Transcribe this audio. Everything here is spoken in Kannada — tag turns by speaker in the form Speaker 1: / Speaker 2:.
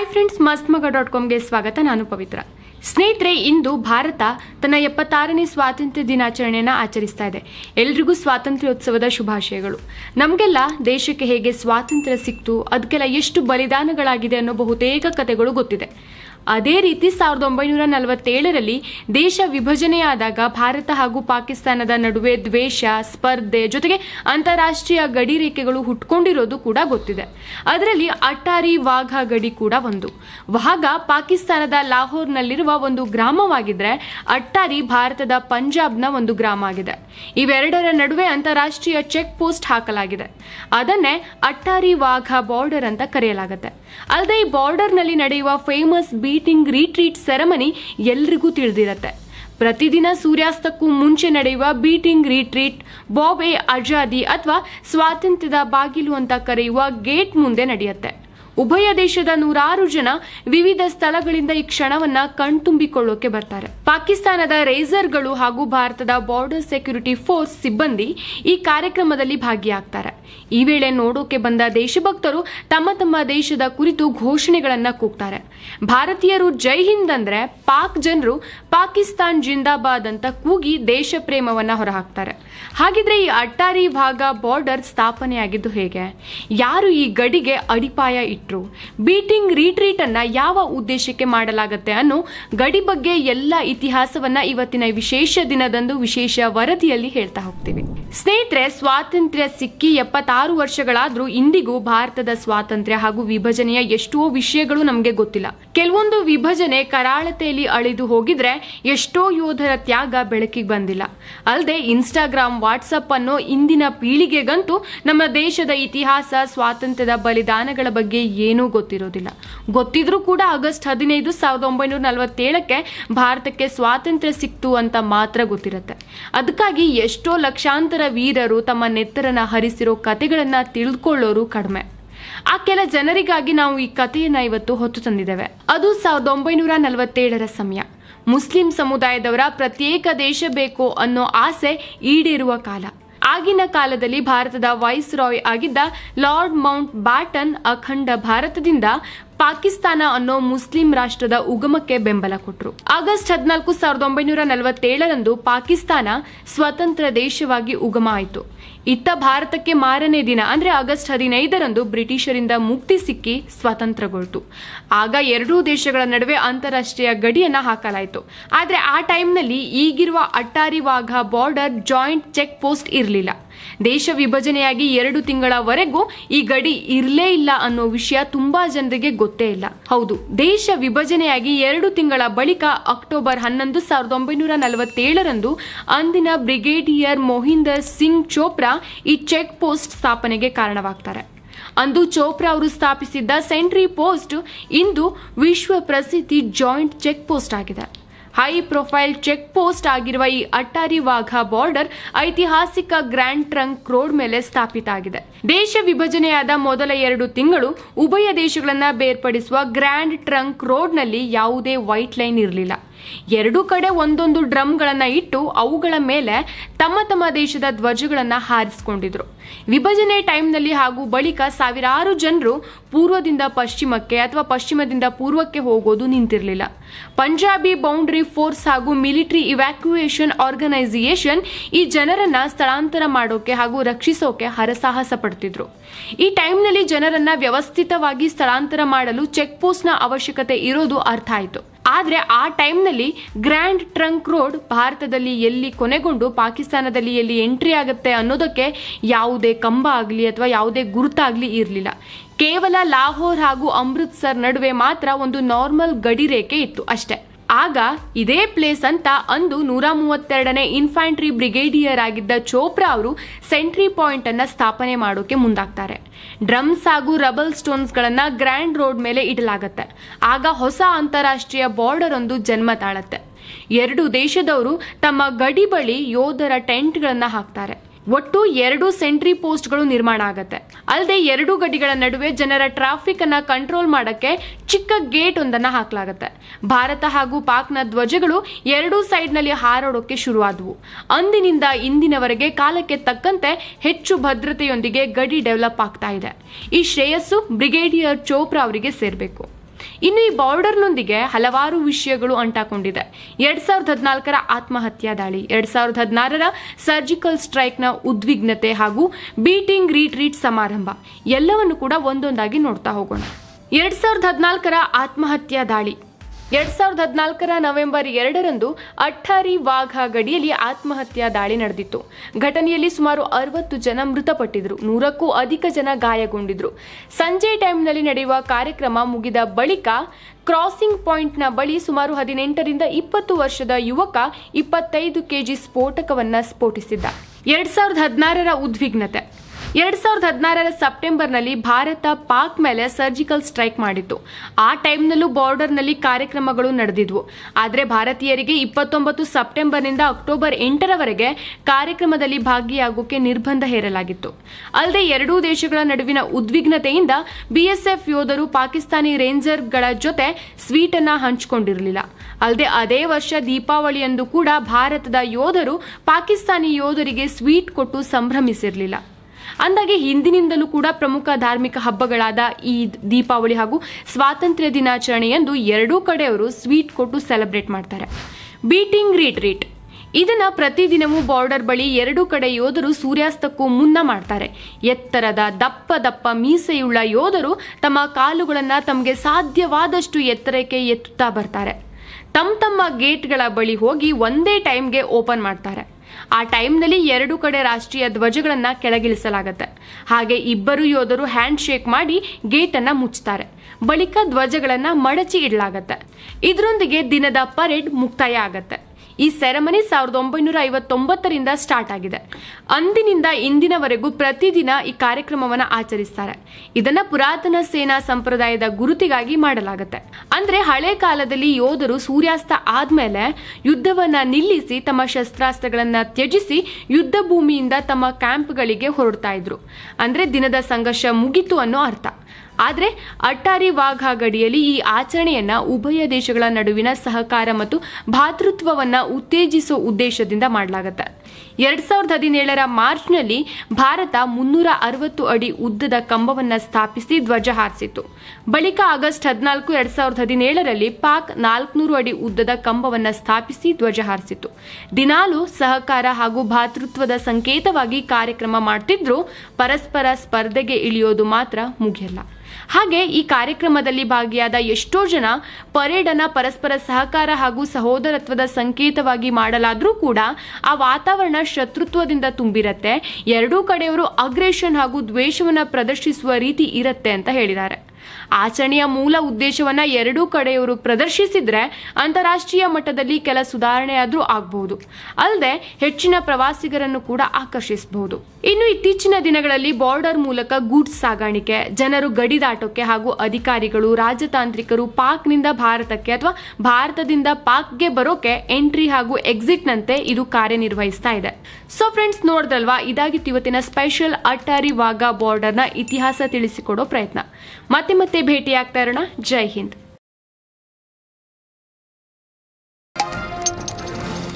Speaker 1: ಹಾಯ್ ಫ್ರೆಂಡ್ಸ್ ಮಸ್ತ್ ಮಗ ಡಾಟ್ ಕಾಮ್ಗೆ ಸ್ವಾಗತ ನಾನು ಪವಿತ್ರ ಸ್ನೇಹಿತರೆ ಇಂದು ಭಾರತ ತನ್ನ ಎಪ್ಪತ್ತಾರನೇ ಸ್ವಾತಂತ್ರ್ಯ ದಿನಾಚರಣೆಯನ್ನು ಆಚರಿಸ್ತಾ ಇದೆ ಎಲ್ರಿಗೂ ಸ್ವಾತಂತ್ರ್ಯೋತ್ಸವದ ಶುಭಾಶಯಗಳು ನಮಗೆಲ್ಲ ದೇಶಕ್ಕೆ ಹೇಗೆ ಸ್ವಾತಂತ್ರ್ಯ ಸಿಕ್ತು ಅದಕ್ಕೆಲ್ಲ ಎಷ್ಟು ಬಲಿದಾನಗಳಾಗಿದೆ ಅನ್ನೋ ಬಹುತೇಕ ಕಥೆಗಳು ಗೊತ್ತಿದೆ ಅದೇ ರೀತಿ ಸಾವಿರದ ಒಂಬೈನೂರ ನಲವತ್ತೇಳರಲ್ಲಿ ದೇಶ ವಿಭಜನೆಯಾದಾಗ ಭಾರತ ಹಾಗೂ ಪಾಕಿಸ್ತಾನದ ನಡುವೆ ದ್ವೇಷ ಸ್ಪರ್ಧೆ ಜೊತೆಗೆ ಅಂತಾರಾಷ್ಟ್ರೀಯ ಗಡಿ ರೇಖೆಗಳು ಹುಟ್ಕೊಂಡಿರೋದು ಕೂಡ ಗೊತ್ತಿದೆ ಅದರಲ್ಲಿ ಅಟ್ಟಾರಿ ವಾಘಾ ಗಡಿ ಕೂಡ ಒಂದು ವಾಘಾ ಪಾಕಿಸ್ತಾನದ ಲಾಹೋರ್ನಲ್ಲಿರುವ ಒಂದು ಗ್ರಾಮವಾಗಿದ್ರೆ ಅಟ್ಟಾರಿ ಭಾರತದ ಪಂಜಾಬ್ನ ಒಂದು ಗ್ರಾಮ ಆಗಿದೆ ಇವೆರಡರ ನಡುವೆ ಅಂತಾರಾಷ್ಟ್ರೀಯ ಚೆಕ್ ಪೋಸ್ಟ್ ಹಾಕಲಾಗಿದೆ ಅದನ್ನೇ ಅಟ್ಟಾರಿ ವಾಘಾ ಬಾರ್ಡರ್ ಅಂತ ಕರೆಯಲಾಗುತ್ತೆ ಅಲ್ಲದೆ ಈ ಬಾರ್ಡರ್ನಲ್ಲಿ ನಡೆಯುವ ಫೇಮಸ್ ಬೀಟಿಂಗ್ ರಿಟ್ರೀಟ್ ಸೆರೆಮನಿ ಎಲ್ರಿಗೂ ತಿಳಿದಿರತ್ತೆ ಪ್ರತಿದಿನ ಸೂರ್ಯಾಸ್ತಕ್ಕೂ ಮುಂಚೆ ನಡೆಯುವ ಬೀಟಿಂಗ್ ರಿಟ್ರೀಟ್ ಬಾಬೆ ಆಜಾದಿ ಅಜಾದಿ ಅಥವಾ ಸ್ವಾತಂತ್ರ್ಯದ ಬಾಗಿಲು ಅಂತ ಕರೆಯುವ ಗೇಟ್ ಮುಂದೆ ನಡೆಯುತ್ತೆ ಉಭಯ ದೇಶದ ನೂರಾರು ಜನ ವಿವಿಧ ಸ್ಥಳಗಳಿಂದ ಈ ಕ್ಷಣವನ್ನ ಕಣ್ತುಂಬಿಕೊಳ್ಳೋಕೆ ಬರ್ತಾರೆ ಪಾಕಿಸ್ತಾನದ ರೇಸರ್ಗಳು ಹಾಗೂ ಭಾರತದ ಬಾರ್ಡರ್ ಸೆಕ್ಯೂರಿಟಿ ಫೋರ್ಸ್ ಸಿಬ್ಬಂದಿ ಈ ಕಾರ್ಯಕ್ರಮದಲ್ಲಿ ಭಾಗಿಯಾಗ್ತಾರೆ ಈ ವೇಳೆ ನೋಡೋಕೆ ಬಂದ ದೇಶಭಕ್ತರು ತಮ್ಮ ತಮ್ಮ ದೇಶದ ಕುರಿತು ಘೋಷಣೆಗಳನ್ನ ಕೂಗ್ತಾರೆ ಭಾರತೀಯರು ಜೈ ಹಿಂದ್ ಅಂದ್ರೆ ಪಾಕ್ ಜನರು ಪಾಕಿಸ್ತಾನ್ ಜಿಂದಾಬಾದ್ ಅಂತ ಕೂಗಿ ದೇಶ ಪ್ರೇಮವನ್ನ ಹೊರಹಾಕ್ತಾರೆ ಹಾಗಿದ್ರೆ ಈ ಅಟ್ಟಾರಿ ಭಾಗ ಬಾರ್ಡರ್ ಸ್ಥಾಪನೆಯಾಗಿದ್ದು ಹೇಗೆ ಯಾರು ಈ ಗಡಿಗೆ ಅಡಿಪಾಯ ಇಟ್ಟು ಬೀಟಿಂಗ್ ರಿಟ್ರೀಟ್ ಅನ್ನ ಯಾವ ಉದ್ದೇಶಕ್ಕೆ ಮಾಡಲಾಗತ್ತೆ ಅನ್ನೋ ಗಡಿ ಬಗ್ಗೆ ಎಲ್ಲ ಇತಿಹಾಸವನ್ನ ಇವತ್ತಿನ ವಿಶೇಷ ದಿನದಂದು ವಿಶೇಷ ವರದಿಯಲ್ಲಿ ಹೇಳ್ತಾ ಹೋಗ್ತೀವಿ ಸ್ನೇಹಿತರೆ ಸ್ವಾತಂತ್ರ್ಯ ಸಿಕ್ಕಿ ಎಪ್ಪತ್ತಾರು ವರ್ಷಗಳಾದ್ರೂ ಇಂದಿಗೂ ಭಾರತದ ಸ್ವಾತಂತ್ರ್ಯ ಹಾಗೂ ವಿಭಜನೆಯ ಎಷ್ಟೋ ವಿಷಯಗಳು ನಮಗೆ ಗೊತ್ತಿಲ್ಲ ಕೆಲವೊಂದು ವಿಭಜನೆ ಕರಾಳತೆಯಲ್ಲಿ ಅಳಿದು ಹೋಗಿದ್ರೆ ಎಷ್ಟೋ ಯೋಧರ ತ್ಯಾಗ ಬೆಳಕಿಗೆ ಬಂದಿಲ್ಲ ಅಲ್ಲದೆ ಇನ್ಸ್ಟಾಗ್ರಾಮ್ ವಾಟ್ಸಪ್ ಅನ್ನೋ ಇಂದಿನ ಪೀಳಿಗೆಗಂತೂ ನಮ್ಮ ದೇಶದ ಇತಿಹಾಸ ಸ್ವಾತಂತ್ರ್ಯದ ಬಲಿದಾನಗಳ ಬಗ್ಗೆ ಏನೂ ಗೊತ್ತಿರೋದಿಲ್ಲ ಗೊತ್ತಿದ್ರೂ ಕೂಡ ಆಗಸ್ಟ್ ಹದಿನೈದು ಸಾವಿರದ ಒಂಬೈನೂರ ನಲವತ್ತೇಳಕ್ಕೆ ಭಾರತಕ್ಕೆ ಸ್ವಾತಂತ್ರ್ಯ ಸಿಕ್ತು ಅಂತ ಮಾತ್ರ ಗೊತ್ತಿರುತ್ತೆ ಅದಕ್ಕಾಗಿ ಎಷ್ಟೋ ಲಕ್ಷಾಂತರ ವೀರರು ತಮ್ಮ ನೆತ್ತರನ ಹರಿಸಿರೋ ಕತೆಗಳನ್ನ ತಿಳಿದುಕೊಳ್ಳೋರು ಕಡಿಮೆ ಆ ಕೆಲ ಜನರಿಗಾಗಿ ನಾವು ಈ ಕಥೆಯನ್ನ ಇವತ್ತು ಹೊತ್ತು ತಂದಿದ್ದೇವೆ ಅದು ಸಾವಿರದ ಒಂಬೈನೂರ ನಲವತ್ತೇಳರ ಸಮಯ ಮುಸ್ಲಿಂ ಸಮುದಾಯದವರ ಪ್ರತ್ಯೇಕ ದೇಶ ಬೇಕು ಅನ್ನೋ ಆಸೆ ಈಡೇರುವ ಕಾಲ ಆಗಿನ ಕಾಲದಲ್ಲಿ ಭಾರತದ ವೈಸ್ ರಾಯ್ ಆಗಿದ್ದ ಲಾರ್ಡ್ ಮೌಂಟ್ ಬ್ಯಾಟನ್ ಅಖಂಡ ಭಾರತದಿಂದ ಪಾಕಿಸ್ತಾನ ಅನ್ನೋ ಮುಸ್ಲಿಂ ರಾಷ್ಟ್ರದ ಉಗಮಕ್ಕೆ ಬೆಂಬಲ ಕೊಟ್ಟರು ಆಗಸ್ಟ್ ಹದಿನಾಲ್ಕು ಸಾವಿರದ ಒಂಬೈನೂರ ನಲವತ್ತೇಳರಂದು ಪಾಕಿಸ್ತಾನ ಸ್ವತಂತ್ರ ದೇಶವಾಗಿ ಉಗಮ ಆಯಿತು ಇತ್ತ ಭಾರತಕ್ಕೆ ಮಾರನೇ ದಿನ ಅಂದ್ರೆ ಆಗಸ್ಟ್ ಹದಿನೈದರಂದು ಬ್ರಿಟಿಷರಿಂದ ಮುಕ್ತಿ ಸಿಕ್ಕಿ ಸ್ವತಂತ್ರಗೊಳ್ತು ಆಗ ಎರಡೂ ದೇಶಗಳ ನಡುವೆ ಅಂತಾರಾಷ್ಟ್ರೀಯ ಗಡಿಯನ್ನ ಹಾಕಲಾಯಿತು ಆದ್ರೆ ಆ ಟೈಮ್ನಲ್ಲಿ ಈಗಿರುವ Attari Wagah border joint check post ಇರಲಿಲ್ಲ ದೇಶ ವಿಭಜನೆಯಾಗಿ ಎರಡು ತಿಂಗಳವರೆಗೂ ಈ ಗಡಿ ಇರಲೇ ಇಲ್ಲ ಅನ್ನೋ ವಿಷಯ ತುಂಬಾ ಜನರಿಗೆ ಗೊತ್ತು ಗೊತ್ತೇ ಇಲ್ಲ ಹೌದು ದೇಶ ವಿಭಜನೆಯಾಗಿ ಎರಡು ತಿಂಗಳ ಬಳಿಕ ಅಕ್ಟೋಬರ್ ಹನ್ನೊಂದು ಸಾವಿರದ ಒಂಬೈನೂರ ನಲವತ್ತೇಳರಂದು ಅಂದಿನ ಬ್ರಿಗೇಡಿಯರ್ ಮೋಹಿಂದರ್ ಸಿಂಗ್ ಚೋಪ್ರಾ ಈ ಚೆಕ್ ಪೋಸ್ಟ್ ಸ್ಥಾಪನೆಗೆ ಕಾರಣವಾಗ್ತಾರೆ ಅಂದು ಚೋಪ್ರಾ ಅವರು ಸ್ಥಾಪಿಸಿದ್ದ ಸೆಂಟ್ರಿ ಪೋಸ್ಟ್ ಇಂದು ವಿಶ್ವ ಪ್ರಸಿದ್ಧಿ ಜಾಯಿಂಟ್ ಚೆಕ್ ಪೋಸ್ಟ್ ಆಗಿದೆ ಹೈ ಪ್ರೊಫೈಲ್ ಚೆಕ್ ಪೋಸ್ಟ್ ಆಗಿರುವ ಈ ಅಟ್ಟಾರಿ ವಾಘಾ ಬಾರ್ಡರ್ ಐತಿಹಾಸಿಕ ಗ್ರ್ಯಾಂಡ್ ಟ್ರಂಕ್ ರೋಡ್ ಮೇಲೆ ಸ್ಥಾಪಿತ ಆಗಿದೆ ದೇಶ ವಿಭಜನೆಯಾದ ಮೊದಲ ಎರಡು ತಿಂಗಳು ಉಭಯ ದೇಶಗಳನ್ನು ಬೇರ್ಪಡಿಸುವ ಗ್ರ್ಯಾಂಡ್ ಟ್ರಂಕ್ ರೋಡ್ನಲ್ಲಿ ಯಾವುದೇ ವೈಟ್ ಲೈನ್ ಇರಲಿಲ್ಲ ಎರಡೂ ಕಡೆ ಒಂದೊಂದು ಡ್ರಮ್ಗಳನ್ನು ಇಟ್ಟು ಅವುಗಳ ಮೇಲೆ ತಮ್ಮ ತಮ್ಮ ದೇಶದ ಧ್ವಜಗಳನ್ನು ಹಾರಿಸಿಕೊಂಡಿದ್ರು ವಿಭಜನೆ ಟೈಮ್ನಲ್ಲಿ ಹಾಗೂ ಬಳಿಕ ಸಾವಿರಾರು ಜನರು ಪೂರ್ವದಿಂದ ಪಶ್ಚಿಮಕ್ಕೆ ಅಥವಾ ಪಶ್ಚಿಮದಿಂದ ಪೂರ್ವಕ್ಕೆ ಹೋಗೋದು ನಿಂತಿರಲಿಲ್ಲ ಪಂಜಾಬಿ ಬೌಂಡ್ರಿ ಫೋರ್ಸ್ ಹಾಗೂ ಮಿಲಿಟರಿ ಇವ್ಯಾಕ್ಯುಯೇಷನ್ ಆರ್ಗನೈಸೇಷನ್ ಈ ಜನರನ್ನ ಸ್ಥಳಾಂತರ ಮಾಡೋಕೆ ಹಾಗೂ ರಕ್ಷಿಸೋಕೆ ಹರಸಾಹಸ ಪಡ್ತಿದ್ರು ಈ ಟೈಮ್ನಲ್ಲಿ ಜನರನ್ನ ವ್ಯವಸ್ಥಿತವಾಗಿ ಸ್ಥಳಾಂತರ ಮಾಡಲು ಚೆಕ್ ಪೋಸ್ಟ್ನ ಅವಶ್ಯಕತೆ ಇರೋದು ಅರ್ಥ ಆಯಿತು ಆದರೆ ಆ ಟೈಮ್ನಲ್ಲಿ ಗ್ರ್ಯಾಂಡ್ ಟ್ರಂಕ್ ರೋಡ್ ಭಾರತದಲ್ಲಿ ಎಲ್ಲಿ ಕೊನೆಗೊಂಡು ಪಾಕಿಸ್ತಾನದಲ್ಲಿ ಎಲ್ಲಿ ಎಂಟ್ರಿ ಆಗುತ್ತೆ ಅನ್ನೋದಕ್ಕೆ ಯಾವುದೇ ಕಂಬ ಆಗಲಿ ಅಥವಾ ಯಾವುದೇ ಗುರುತಾಗಲಿ ಇರಲಿಲ್ಲ ಕೇವಲ ಲಾಹೋರ್ ಹಾಗೂ ಅಮೃತ್ಸರ್ ನಡುವೆ ಮಾತ್ರ ಒಂದು ನಾರ್ಮಲ್ ಗಡಿರೇಖೆ ಇತ್ತು ಅಷ್ಟೇ ಆಗ ಇದೇ ಪ್ಲೇಸ್ ಅಂತ ಅಂದು ನೂರ ಮೂವತ್ತೆರಡನೇ ಇನ್ಫ್ಯಾಂಟ್ರಿ ಬ್ರಿಗೇಡಿಯರ್ ಆಗಿದ್ದ ಚೋಪ್ರಾ ಅವರು ಸೆಂಟ್ರಿ ಪಾಯಿಂಟ್ ಅನ್ನ ಸ್ಥಾಪನೆ ಮಾಡೋಕೆ ಮುಂದಾಗ್ತಾರೆ ಡ್ರಮ್ಸ್ ಹಾಗೂ ರಬಲ್ ಸ್ಟೋನ್ಸ್ ಗಳನ್ನ ಗ್ರ್ಯಾಂಡ್ ರೋಡ್ ಮೇಲೆ ಇಡಲಾಗತ್ತೆ ಆಗ ಹೊಸ ಅಂತಾರಾಷ್ಟ್ರೀಯ ಬಾರ್ಡರ್ ಒಂದು ಜನ್ಮ ತಾಳತ್ತೆ ಎರಡು ದೇಶದವರು ತಮ್ಮ ಗಡಿ ಬಳಿ ಯೋಧರ ಟೆಂಟ್ಗಳನ್ನ ಹಾಕ್ತಾರೆ ಒಟ್ಟು ಎರಡು ಸೆಂಟ್ರಿ ಪೋಸ್ಟ್ಗಳು ನಿರ್ಮಾಣ ಆಗುತ್ತೆ ಅಲ್ಲದೆ ಎರಡು ಗಡಿಗಳ ನಡುವೆ ಜನರ ಟ್ರಾಫಿಕ್ ಅನ್ನ ಕಂಟ್ರೋಲ್ ಮಾಡಕ್ಕೆ ಚಿಕ್ಕ ಗೇಟ್ ಒಂದನ್ನ ಹಾಕಲಾಗುತ್ತೆ ಭಾರತ ಹಾಗೂ ಪಾಕ್ನ ಧ್ವಜಗಳು ಎರಡೂ ಸೈಡ್ನಲ್ಲಿ ಹಾರಾಡೋಕೆ ಶುರುವಾದವು ಅಂದಿನಿಂದ ಇಂದಿನವರೆಗೆ ಕಾಲಕ್ಕೆ ತಕ್ಕಂತೆ ಹೆಚ್ಚು ಭದ್ರತೆಯೊಂದಿಗೆ ಗಡಿ ಡೆವಲಪ್ ಆಗ್ತಾ ಇದೆ ಈ ಶ್ರೇಯಸ್ಸು ಬ್ರಿಗೇಡಿಯರ್ ಚೋಪ್ರಾ ಅವರಿಗೆ ಸೇರಬೇಕು ಇನ್ನು ಈ ಬಾರ್ಡರ್ನೊಂದಿಗೆ ಹಲವಾರು ವಿಷಯಗಳು ಅಂಟಾಕೊಂಡಿದೆ ಎರಡ್ ಸಾವಿರದ ಹದಿನಾಲ್ಕರ ಆತ್ಮಹತ್ಯಾ ದಾಳಿ ಎರಡ್ ಸಾವಿರದ ಹದಿನಾರರ ಸರ್ಜಿಕಲ್ ಸ್ಟ್ರೈಕ್ನ ಉದ್ವಿಗ್ನತೆ ಹಾಗೂ ಬೀಟಿಂಗ್ ರಿಟ್ರೀಟ್ ಸಮಾರಂಭ ಎಲ್ಲವನ್ನು ಕೂಡ ಒಂದೊಂದಾಗಿ ನೋಡ್ತಾ ಹೋಗೋಣ ಎರಡ್ ಸಾವಿರದ ಹದಿನಾಲ್ಕರ ಆತ್ಮಹತ್ಯಾ ದಾಳಿ ಎರಡ್ ಸಾವಿರದ ಹದಿನಾಲ್ಕರ ನವೆಂಬರ್ ಎರಡರಂದು ಅಟ್ಟಾರಿ ವಾಘಾ ಗಡಿಯಲ್ಲಿ ಆತ್ಮಹತ್ಯಾ ದಾಳಿ ನಡೆದಿತ್ತು ಘಟನೆಯಲ್ಲಿ ಸುಮಾರು ಅರವತ್ತು ಜನ ಮೃತಪಟ್ಟಿದ್ರು ನೂರಕ್ಕೂ ಅಧಿಕ ಜನ ಗಾಯಗೊಂಡಿದ್ರು ಸಂಜೆ ಟೈಮ್ನಲ್ಲಿ ನಡೆಯುವ ಕಾರ್ಯಕ್ರಮ ಮುಗಿದ ಬಳಿಕ ಕ್ರಾಸಿಂಗ್ ಪಾಯಿಂಟ್ನ ಬಳಿ ಸುಮಾರು ಹದಿನೆಂಟರಿಂದ ಇಪ್ಪತ್ತು ವರ್ಷದ ಯುವಕ ಇಪ್ಪತ್ತೈದು ಕೆಜಿ ಸ್ಫೋಟಕವನ್ನ ಸ್ಫೋಟಿಸಿದ್ದ ಎರಡ್ ಸಾವಿರದ ಹದಿನಾರರ ಉದ್ವಿಗ್ನತೆ ಎರಡ್ ಸಾವಿರದ ಹದಿನಾರರ ಸೆಪ್ಟೆಂಬರ್ನಲ್ಲಿ ಭಾರತ ಪಾಕ್ ಮೇಲೆ ಸರ್ಜಿಕಲ್ ಸ್ಟ್ರೈಕ್ ಮಾಡಿತ್ತು ಆ ಟೈಮ್ನಲ್ಲೂ ಬಾರ್ಡರ್ನಲ್ಲಿ ಕಾರ್ಯಕ್ರಮಗಳು ನಡೆದಿದ್ವು ಆದರೆ ಭಾರತೀಯರಿಗೆ ಇಪ್ಪತ್ತೊಂಬತ್ತು ಸೆಪ್ಟೆಂಬರ್ನಿಂದ ಅಕ್ಟೋಬರ್ ಎಂಟರವರೆಗೆ ಕಾರ್ಯಕ್ರಮದಲ್ಲಿ ಭಾಗಿಯಾಗೋಕೆ ನಿರ್ಬಂಧ ಹೇರಲಾಗಿತ್ತು ಅಲ್ಲದೆ ಎರಡೂ ದೇಶಗಳ ನಡುವಿನ ಉದ್ವಿಗ್ನತೆಯಿಂದ ಬಿಎಸ್ಎಫ್ ಯೋಧರು ಪಾಕಿಸ್ತಾನಿ ರೇಂಜರ್ಗಳ ಜೊತೆ ಸ್ವೀಟ್ ಅನ್ನ ಹಂಚಿಕೊಂಡಿರಲಿಲ್ಲ ಅಲ್ಲದೆ ಅದೇ ವರ್ಷ ದೀಪಾವಳಿಯಂದು ಕೂಡ ಭಾರತದ ಯೋಧರು ಪಾಕಿಸ್ತಾನಿ ಯೋಧರಿಗೆ ಸ್ವೀಟ್ ಕೊಟ್ಟು ಸಂಭ್ರಮಿಸಿರಲಿಲ್ಲ ಅಂದಾಗೆ ಹಿಂದಿನಿಂದಲೂ ಕೂಡ ಪ್ರಮುಖ ಧಾರ್ಮಿಕ ಹಬ್ಬಗಳಾದ ಈ ದೀಪಾವಳಿ ಹಾಗೂ ಸ್ವಾತಂತ್ರ್ಯ ದಿನಾಚರಣೆಯಂದು ಎರಡೂ ಕಡೆಯವರು ಸ್ವೀಟ್ ಕೊಟ್ಟು ಸೆಲೆಬ್ರೇಟ್ ಮಾಡ್ತಾರೆ ಬೀಟಿಂಗ್ ರಿಟ್ರೀಟ್ ಇದನ್ನ ಪ್ರತಿದಿನವೂ ಬಾರ್ಡರ್ ಬಳಿ ಎರಡೂ ಕಡೆ ಯೋಧರು ಸೂರ್ಯಾಸ್ತಕ್ಕೂ ಮುನ್ನ ಮಾಡ್ತಾರೆ ಎತ್ತರದ ದಪ್ಪ ದಪ್ಪ ಮೀಸೆಯುಳ್ಳ ಯೋಧರು ತಮ್ಮ ಕಾಲುಗಳನ್ನು ತಮಗೆ ಸಾಧ್ಯವಾದಷ್ಟು ಎತ್ತರಕ್ಕೆ ಎತ್ತುತ್ತಾ ಬರ್ತಾರೆ ತಮ್ಮ ತಮ್ಮ ಗೇಟ್ಗಳ ಬಳಿ ಹೋಗಿ ಒಂದೇ ಟೈಮ್ಗೆ ಓಪನ್ ಮಾಡ್ತಾರೆ ಆ ಟೈಮ್ನಲ್ಲಿ ಎರಡು ಕಡೆ ರಾಷ್ಟ್ರೀಯ ಧ್ವಜಗಳನ್ನ ಕೆಳಗಿಳಿಸಲಾಗುತ್ತೆ ಹಾಗೆ ಇಬ್ಬರು ಯೋಧರು ಹ್ಯಾಂಡ್ ಶೇಕ್ ಮಾಡಿ ಗೇಟ್ ಅನ್ನ ಮುಚ್ಚುತ್ತಾರೆ ಬಳಿಕ ಧ್ವಜಗಳನ್ನ ಮಡಚಿ ಇಡಲಾಗತ್ತೆ ಇದರೊಂದಿಗೆ ದಿನದ ಪರೇಡ್ ಮುಕ್ತಾಯ ಆಗತ್ತೆ ಈ ಸೆರೆಮನಿ ಸಾವಿರದ ಒಂಬೈನೂರ ಐವತ್ತೊಂಬತ್ತರಿಂದ ಸ್ಟಾರ್ಟ್ ಆಗಿದೆ ಅಂದಿನಿಂದ ಇಂದಿನವರೆಗೂ ಪ್ರತಿದಿನ ಈ ಕಾರ್ಯಕ್ರಮವನ್ನು ಆಚರಿಸ್ತಾರೆ ಇದನ್ನ ಪುರಾತನ ಸೇನಾ ಸಂಪ್ರದಾಯದ ಗುರುತಿಗಾಗಿ ಮಾಡಲಾಗುತ್ತೆ ಅಂದ್ರೆ ಹಳೆ ಕಾಲದಲ್ಲಿ ಯೋಧರು ಸೂರ್ಯಾಸ್ತ ಆದ್ಮೇಲೆ ಯುದ್ಧವನ್ನ ನಿಲ್ಲಿಸಿ ತಮ್ಮ ಶಸ್ತ್ರಾಸ್ತ್ರಗಳನ್ನ ತ್ಯಜಿಸಿ ಯುದ್ಧ ಭೂಮಿಯಿಂದ ತಮ್ಮ ಕ್ಯಾಂಪ್ಗಳಿಗೆ ಹೊರಡ್ತಾ ಇದ್ರು ಅಂದ್ರೆ ದಿನದ ಸಂಘರ್ಷ ಮುಗಿತು ಅನ್ನೋ ಅರ್ಥ ಆದರೆ ಅಟ್ಟಾರಿ ವಾಘಾ ಗಡಿಯಲ್ಲಿ ಈ ಆಚರಣೆಯನ್ನ ಉಭಯ ದೇಶಗಳ ನಡುವಿನ ಸಹಕಾರ ಮತ್ತು ಭಾತೃತ್ವವನ್ನು ಉತ್ತೇಜಿಸುವ ಉದ್ದೇಶದಿಂದ ಮಾಡಲಾಗುತ್ತೆ ಎರಡ್ ಸಾವಿರದ ಹದಿನೇಳರ ಮಾರ್ಚ್ನಲ್ಲಿ ಭಾರತ ಮುನ್ನೂರ ಅರವತ್ತು ಅಡಿ ಉದ್ದದ ಕಂಬವನ್ನು ಸ್ಥಾಪಿಸಿ ಧ್ವಜ ಹಾರಿಸಿತ್ತು ಬಳಿಕ ಆಗಸ್ಟ್ ಹದಿನಾಲ್ಕು ಎರಡ್ ಸಾವಿರದ ಹದಿನೇಳರಲ್ಲಿ ಪಾಕ್ ನಾಲ್ಕುನೂರು ಅಡಿ ಉದ್ದದ ಕಂಬವನ್ನು ಸ್ಥಾಪಿಸಿ ಧ್ವಜ ಹಾರಿಸಿತ್ತು ದಿನಾಲು ಸಹಕಾರ ಹಾಗೂ ಭಾತೃತ್ವದ ಸಂಕೇತವಾಗಿ ಕಾರ್ಯಕ್ರಮ ಮಾಡ್ತಿದ್ರು ಪರಸ್ಪರ ಸ್ಪರ್ಧೆಗೆ ಇಳಿಯೋದು ಮಾತ್ರ ಮುಗಿಯಲ್ಲ ಹಾಗೆ ಈ ಕಾರ್ಯಕ್ರಮದಲ್ಲಿ ಭಾಗಿಯಾದ ಎಷ್ಟೋ ಜನ ಪರೇಡ್ ಅನ್ನ ಪರಸ್ಪರ ಸಹಕಾರ ಹಾಗೂ ಸಹೋದರತ್ವದ ಸಂಕೇತವಾಗಿ ಮಾಡಲಾದರೂ ಕೂಡ ಆ ವಾತಾವರಣ ಶತ್ರುತ್ವದಿಂದ ತುಂಬಿರತ್ತೆ ಎರಡೂ ಕಡೆಯವರು ಅಗ್ರೆಷನ್ ಹಾಗೂ ದ್ವೇಷವನ್ನು ಪ್ರದರ್ಶಿಸುವ ರೀತಿ ಇರತ್ತೆ ಅಂತ ಹೇಳಿದ್ದಾರೆ ಆಚರಣೆಯ ಮೂಲ ಉದ್ದೇಶವನ್ನ ಎರಡೂ ಕಡೆಯವರು ಪ್ರದರ್ಶಿಸಿದ್ರೆ ಅಂತಾರಾಷ್ಟ್ರೀಯ ಮಟ್ಟದಲ್ಲಿ ಕೆಲ ಸುಧಾರಣೆಯಾದ್ರೂ ಆಗಬಹುದು ಅಲ್ಲದೆ ಹೆಚ್ಚಿನ ಪ್ರವಾಸಿಗರನ್ನು ಕೂಡ ಆಕರ್ಷಿಸಬಹುದು ಇನ್ನು ಇತ್ತೀಚಿನ ದಿನಗಳಲ್ಲಿ ಬಾರ್ಡರ್ ಮೂಲಕ ಗೂಡ್ಸ್ ಸಾಗಾಣಿಕೆ ಜನರು ಗಡಿ ದಾಟೋಕೆ ಹಾಗೂ ಅಧಿಕಾರಿಗಳು ರಾಜತಾಂತ್ರಿಕರು ಪಾಕ್ನಿಂದ ಭಾರತಕ್ಕೆ ಅಥವಾ ಭಾರತದಿಂದ ಪಾಕ್ಗೆ ಬರೋಕೆ ಎಂಟ್ರಿ ಹಾಗೂ ಎಕ್ಸಿಟ್ ನಂತೆ ಇದು ಕಾರ್ಯನಿರ್ವಹಿಸ್ತಾ ಇದೆ ಸೊ ಫ್ರೆಂಡ್ಸ್ ನೋಡ್ದಲ್ವಾ ಇದಾಗಿತ್ತು ಇವತ್ತಿನ ಸ್ಪೆಷಲ್ ಅಟ್ಟಾರಿ ಬಾರ್ಡರ್ ಬಾರ್ಡರ್ನ ಇತಿಹಾಸ ತಿಳಿಸಿಕೊಡೋ ಪ್ರಯತ್ನ ಮತ್ತೆ ಮತ್ತೆ ಮತ್ತೆ ಭೇಟಿಯಾಗ್ತಾ ಇರೋಣ ಜೈ ಹಿಂದ್